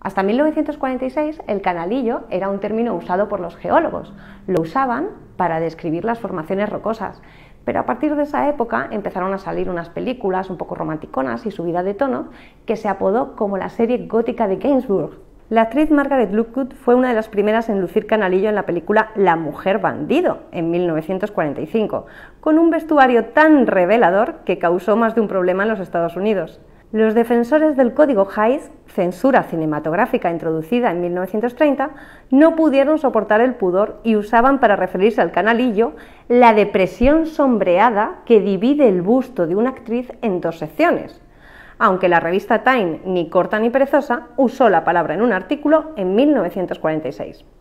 Hasta 1946 el canalillo era un término usado por los geólogos. Lo usaban para describir las formaciones rocosas, pero a partir de esa época empezaron a salir unas películas un poco romanticonas y subida de tono que se apodó como la serie gótica de Gainsbourg. La actriz Margaret Lookwood fue una de las primeras en lucir canalillo en la película La mujer bandido en 1945, con un vestuario tan revelador que causó más de un problema en los Estados Unidos. Los defensores del código Hays, censura cinematográfica introducida en 1930, no pudieron soportar el pudor y usaban para referirse al canalillo la depresión sombreada que divide el busto de una actriz en dos secciones. Aunque la revista Time, ni corta ni perezosa, usó la palabra en un artículo en 1946.